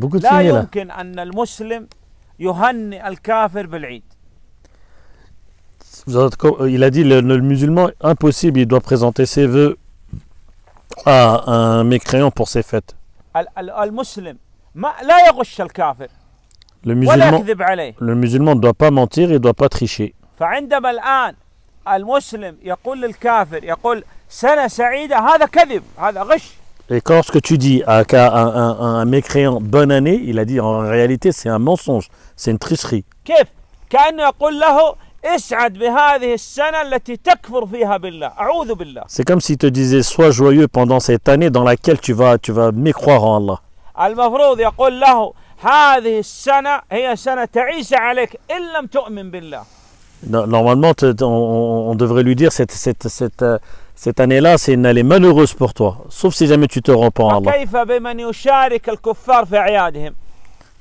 beaucoup de signes là. Il a dit le, musulman, impossible, il doit présenter ses voeux à un mécréant pour ses fêtes. Le musulman, ne doit pas mentir il ne doit pas tricher. Et quand que tu dis à un, mécréant bonne année, il a dit en réalité c'est un mensonge, c'est une tricherie. C'est comme s'il te disait sois joyeux pendant cette année dans laquelle tu vas, tu vas mécroire en Allah. Normalement, on, devrait lui dire cette, euh, cette, année-là, c'est une année malheureuse pour toi, sauf si jamais tu te pas en Allah.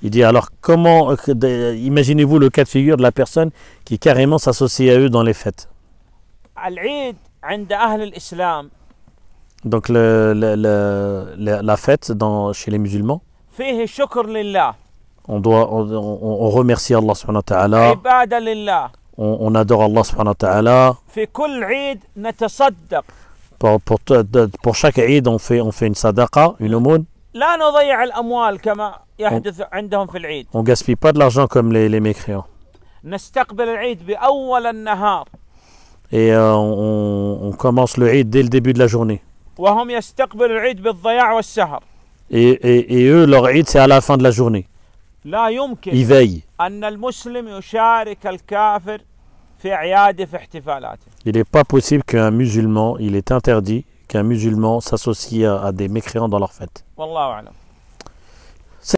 Il dit alors comment, euh, euh, imaginez-vous le cas de figure de la personne qui carrément s'associe à eux dans les fêtes. Donc la fête chez les musulmans. On doit, on, on remercie Allah subhanahu wa on, adore Allah subhanahu wa ta'ala. Pour, chaque Eid, on fait, une sadaqa, une aumône. On ne gaspille pas de l'argent comme les, les mécréants. Et euh, on, commence le Eid dès le début de la journée. Hum et, et eux, leur Eid, c'est à la fin de la journée il veille il n'est pas possible qu'un musulman il est interdit qu'un musulman s'associe à des mécréants dans leur fête.